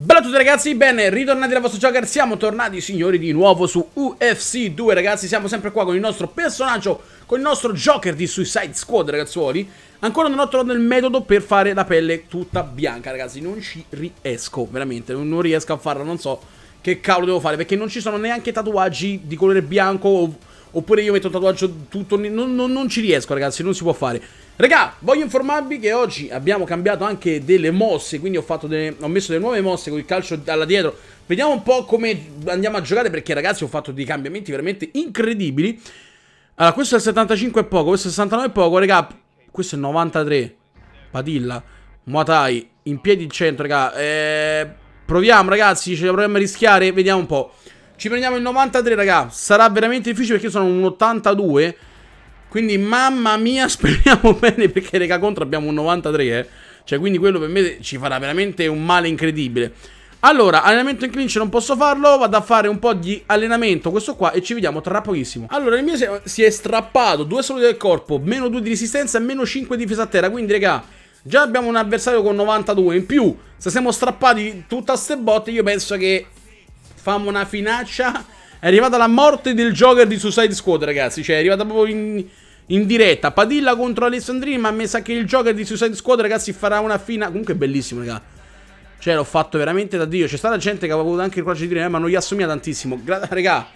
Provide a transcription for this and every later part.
Bella a tutti ragazzi, ben ritornati dal vostro Joker, siamo tornati signori di nuovo su UFC 2 ragazzi, siamo sempre qua con il nostro personaggio, con il nostro Joker di Suicide Squad ragazzuoli Ancora non ho trovato il metodo per fare la pelle tutta bianca ragazzi, non ci riesco, veramente, non riesco a farlo, non so che cavolo devo fare Perché non ci sono neanche tatuaggi di colore bianco Oppure io metto tatuaggio tutto... Non, non, non ci riesco ragazzi, non si può fare. Regà, voglio informarvi che oggi abbiamo cambiato anche delle mosse, quindi ho, delle, ho messo delle nuove mosse con il calcio alla dietro. Vediamo un po' come andiamo a giocare perché ragazzi ho fatto dei cambiamenti veramente incredibili. Allora, questo è il 75 e poco, questo è il 69 e poco, regà. Questo è il 93. Padilla, Muatai, in piedi il centro, regà. Eh, proviamo ragazzi, ce la proviamo a rischiare, vediamo un po'. Ci prendiamo il 93, raga. Sarà veramente difficile perché io sono un 82. Quindi, mamma mia, speriamo bene perché, raga, contro abbiamo un 93, eh. Cioè, quindi quello per me ci farà veramente un male incredibile. Allora, allenamento in clinch non posso farlo, vado a fare un po' di allenamento, questo qua, e ci vediamo tra pochissimo. Allora, il mio si è strappato, due salute del corpo, meno due di resistenza, e meno 5 di difesa a terra, quindi, raga, già abbiamo un avversario con 92 in più. Se siamo strappati tutte a ste botte, io penso che famo una finaccia. È arrivata la morte del Joker di Suicide Squad, ragazzi. Cioè, è arrivata proprio in, in diretta. Padilla contro Alessandrini, ma mi sa che il Joker di Suicide Squad, ragazzi, farà una fina... Comunque è bellissimo, raga. Cioè, l'ho fatto veramente da Dio. C'è stata gente che aveva avuto anche il coraggio di dire, eh, ma non gli assomiglia tantissimo. Gra raga,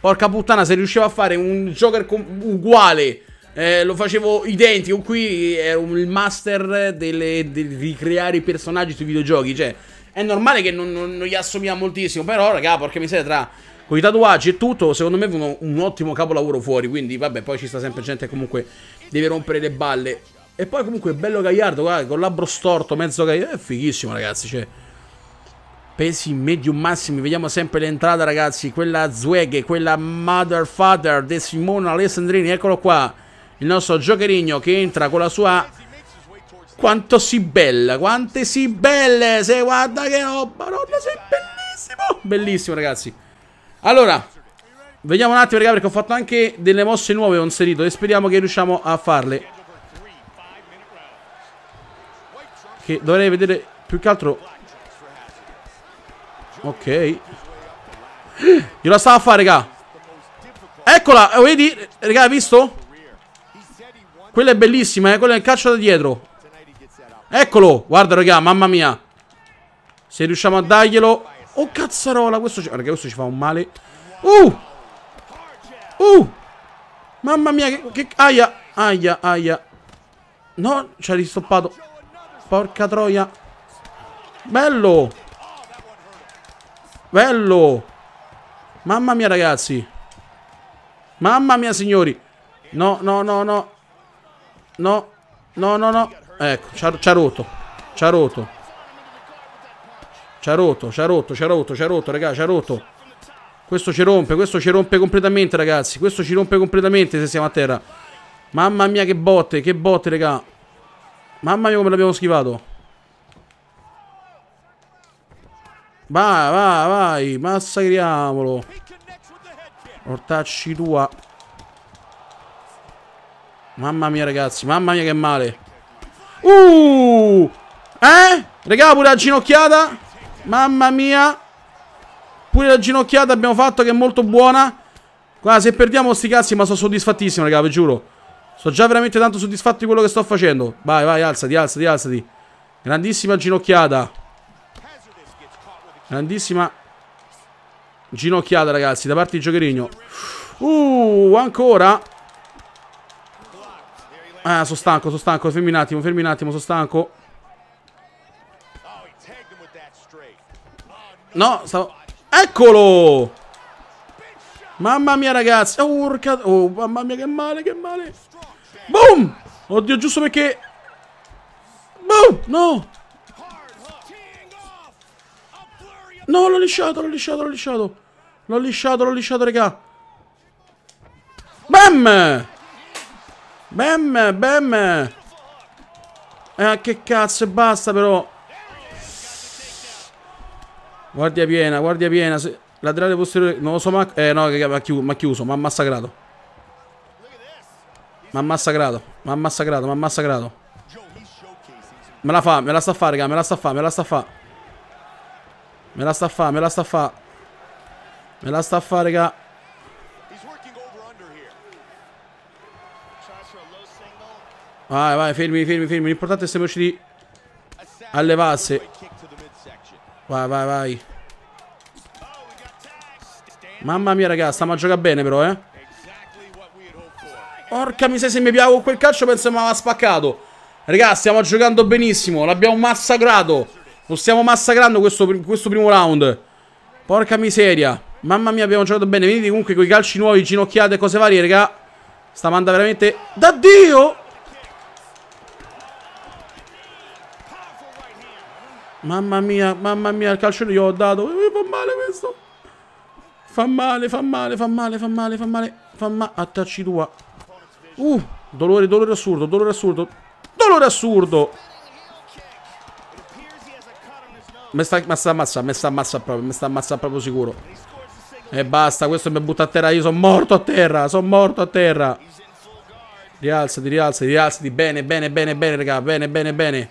porca puttana, se riuscivo a fare un Joker uguale... Eh, lo facevo identico qui, ero il master del, di creare i personaggi sui videogiochi, cioè è normale che non, non, non gli assomiglia moltissimo, però, raga, porca miseria, tra con i tatuaggi e tutto, secondo me è un, un ottimo capolavoro fuori, quindi vabbè, poi ci sta sempre gente che comunque deve rompere le balle. E poi comunque bello Gagliardo, guarda, con labbro storto, mezzo Gagliardo, è fighissimo ragazzi, cioè. Pesi medium massimi, vediamo sempre l'entrata ragazzi, quella Zweig, quella Mother Father De Simone Alessandrini, eccolo qua, il nostro giocherigno che entra con la sua quanto si bella, quante si belle! Se guarda che roba, nonna, sei bellissimo! Bellissimo, ragazzi. Allora, vediamo un attimo, ragazzi, perché ho fatto anche delle mosse nuove, ho inserito, e speriamo che riusciamo a farle. Che dovrei vedere più che altro... Ok. Gliela stava a fare, raga. Eccola, eh, vedi? Raga, hai visto? Quella è bellissima, eh? Quella è il calcio da dietro. Eccolo Guarda raga Mamma mia Se riusciamo a darglielo Oh cazzarola Questo ci, raga, questo ci fa un male Uh Uh Mamma mia Che, che... Aia Aia Aia No Ci ha ristoppato Porca troia Bello Bello Mamma mia ragazzi Mamma mia signori No no no no No No no no Ecco, ci ha rotto. Ci ha rotto. Ci ha rotto, ci ha rotto, ci ha rotto, ci ha rotto, raga, ci ha rotto. Questo ci rompe, questo ci rompe completamente, ragazzi. Questo ci rompe completamente se siamo a terra. Mamma mia, che botte, che botte, raga. Mamma mia, come l'abbiamo schivato. Vai, vai, vai, massacriamolo. Ortacci tua. Mamma mia, ragazzi, mamma mia, che male. Uh! Eh? Regà, pure la ginocchiata. Mamma mia. Pure la ginocchiata abbiamo fatto che è molto buona. Guarda, se perdiamo sti cazzi, ma sono soddisfattissimo, raga, vi giuro. Sono già veramente tanto soddisfatto di quello che sto facendo. Vai, vai, alzati, alzati, alzati. Grandissima ginocchiata. Grandissima ginocchiata, ragazzi, da parte di Giocherino. Uh, ancora. Ah, sono stanco, sono stanco. Fermi un attimo, fermi un attimo, sono stanco. No, stavo... Eccolo! Mamma mia, ragazzi. Urca... Oh, mamma mia, che male, che male. Boom! Oddio, giusto perché... Boom! No! No, l'ho lisciato, l'ho lisciato, l'ho lisciato. L'ho lisciato, l'ho lisciato, regà. Bam! Bam, bam. Eh, che cazzo, e basta però. Guardia piena, guardia piena. Laterale posteriore, non lo so, ma... Eh, no, che mi ha chiuso, mi ha massacrato. Ma ha massacrato, ma ha massacrato, mi massacrato. Me la fa, me la sta a fare, raga, me la sta a fare, me la sta a fare. Me la sta a fare, me la sta a fare. Me la sta a fare, raga. Vai, vai, fermi, fermi, fermi. L'importante è che siamo riusciti a levarsi. Vai, vai, vai. Mamma mia, ragazzi, stiamo a giocare bene, però, eh. Porca miseria, se mi piavo quel calcio penso che mi aveva spaccato. Ragazzi, stiamo giocando benissimo. L'abbiamo massacrato. Lo stiamo massacrando questo, questo, primo round. Porca miseria. Mamma mia, abbiamo giocato bene. Venite comunque con i calci nuovi, ginocchiate e cose varie, raga. Sta manda veramente... Daddio! Dio! Mamma mia, mamma mia, il calcio gli ho dato. Eh, fa male questo. Fa male, fa male, fa male, fa male, fa male. Fa male. Attacci tua. Uh, dolore, dolore assurdo, dolore assurdo. Dolore assurdo. Mi sta, ma sta ammazza, mi sta ammazza proprio, mi sta ammazza proprio sicuro. E basta, questo mi butta a terra, io sono morto a terra, sono morto a terra. Rialzati, rialzati, rialzati, bene, bene, bene, bene, raga, bene, bene, bene.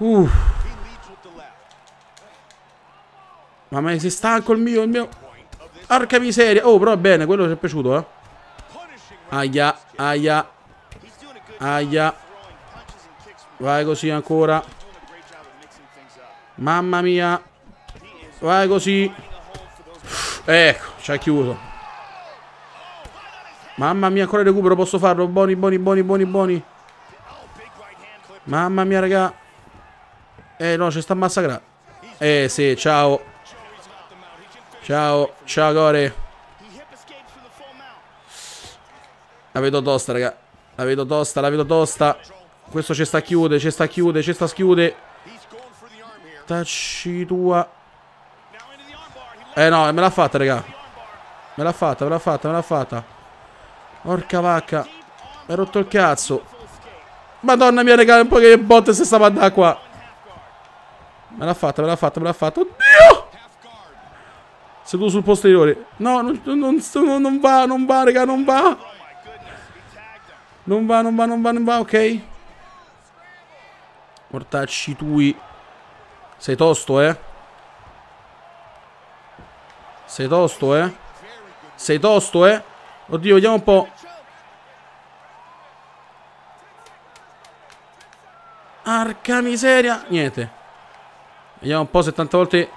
Uff. Mamma mia, sei stanco il mio, il mio. Arca miseria. Oh, però bene, quello ci è piaciuto, eh. Aia, aia. Aia. Vai così ancora. Mamma mia. Vai così. Ecco, ci ha chiuso. Mamma mia, ancora recupero, posso farlo. Buoni, buoni, buoni, buoni, boni. Mamma mia, raga. Eh no, ci sta a massacrare. Eh sì, ciao. Ciao, ciao Core. La vedo tosta, raga. La vedo tosta, la vedo tosta. Questo ci sta a chiude, ci sta a chiude, ci sta a schiude. Tacci tua. Eh no, me l'ha fatta, raga. Me l'ha fatta, me l'ha fatta, me l'ha fatta. Porca vacca. Mi ha rotto il cazzo. Madonna mia, raga, un po' che botte se stava da qua. Me l'ha fatta, me l'ha fatta, me l'ha fatta. Oddio! Seduto sul posteriore. No, non, non, non, va, non va, raga, non va. Non va, non va, non va, non va, ok. Mortacci tui. Sei tosto, eh. Sei tosto, eh. Sei tosto, eh. Oddio, vediamo un po'. Arca miseria. Niente. Vediamo un po' se tante volte.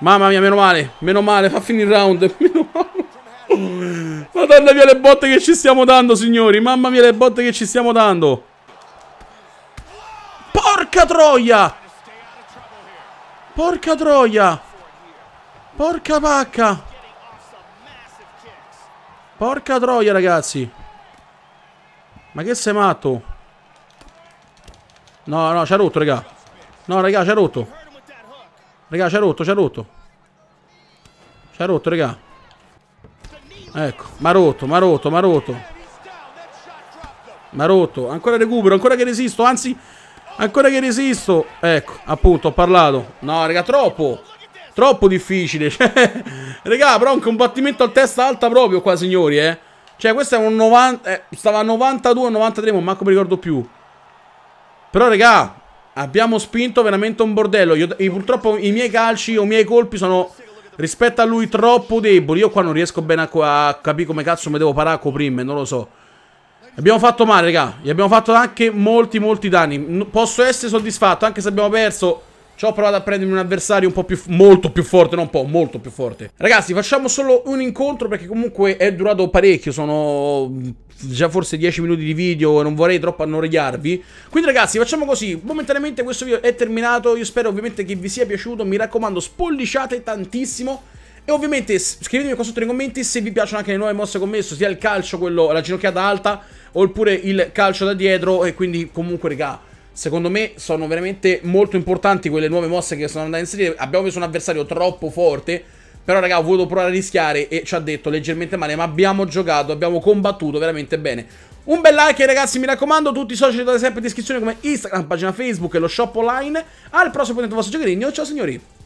Mamma mia, meno male. Meno male, fa finire il round. Meno male. Madonna mia le botte che ci stiamo dando, signori. Mamma mia le botte che ci stiamo dando. Porca troia! Porca troia! Porca pacca! Porca troia, ragazzi! Ma che sei matto? No, no, ci ha rotto, raga. No, raga, ci ha rotto. Raga, ci ha rotto, ci ha rotto. Ci ha rotto, raga. Ecco, ma rotto, ma rotto, ma rotto. Ma rotto. Ancora recupero, ancora che resisto, anzi, ancora che resisto. Ecco, appunto, ho parlato. No, raga, troppo. Troppo difficile. Cioè, raga, però un combattimento a testa alta proprio qua, signori, eh. Cioè, questo è un 90... Eh, stava a 92 93, ma manco mi ricordo più. Però, raga, Abbiamo spinto veramente un bordello. Io, purtroppo i miei calci o i miei colpi sono rispetto a lui troppo deboli. Io qua non riesco bene a, a capire come cazzo mi devo parare a coprirmi, non lo so. Abbiamo fatto male, raga. Gli abbiamo fatto anche molti, molti danni. Posso essere soddisfatto, anche se abbiamo perso ci ho provato a prendermi un avversario un po' più... Molto più forte, non un po', molto più forte. Ragazzi, facciamo solo un incontro perché comunque è durato parecchio. Sono già forse 10 minuti di video e non vorrei troppo annoiarvi. Quindi ragazzi, facciamo così. Momentaneamente questo video è terminato. Io spero ovviamente che vi sia piaciuto. Mi raccomando, spolliciate tantissimo. E ovviamente scrivetemi qua sotto nei commenti se vi piacciono anche le nuove mosse che ho messo, sia il calcio, quello, la ginocchiata alta, oppure il calcio da dietro. E quindi comunque, raga Secondo me sono veramente molto importanti quelle nuove mosse che sono andate a inserire. Abbiamo preso un avversario troppo forte. Però, raga, ho voluto provare a rischiare e ci ha detto leggermente male. Ma abbiamo giocato, abbiamo combattuto veramente bene. Un bel like ragazzi, mi raccomando, tutti i social trovate sempre in descrizione come Instagram, pagina Facebook e lo shop online. Al prossimo punto vostro giocherino, ciao signori!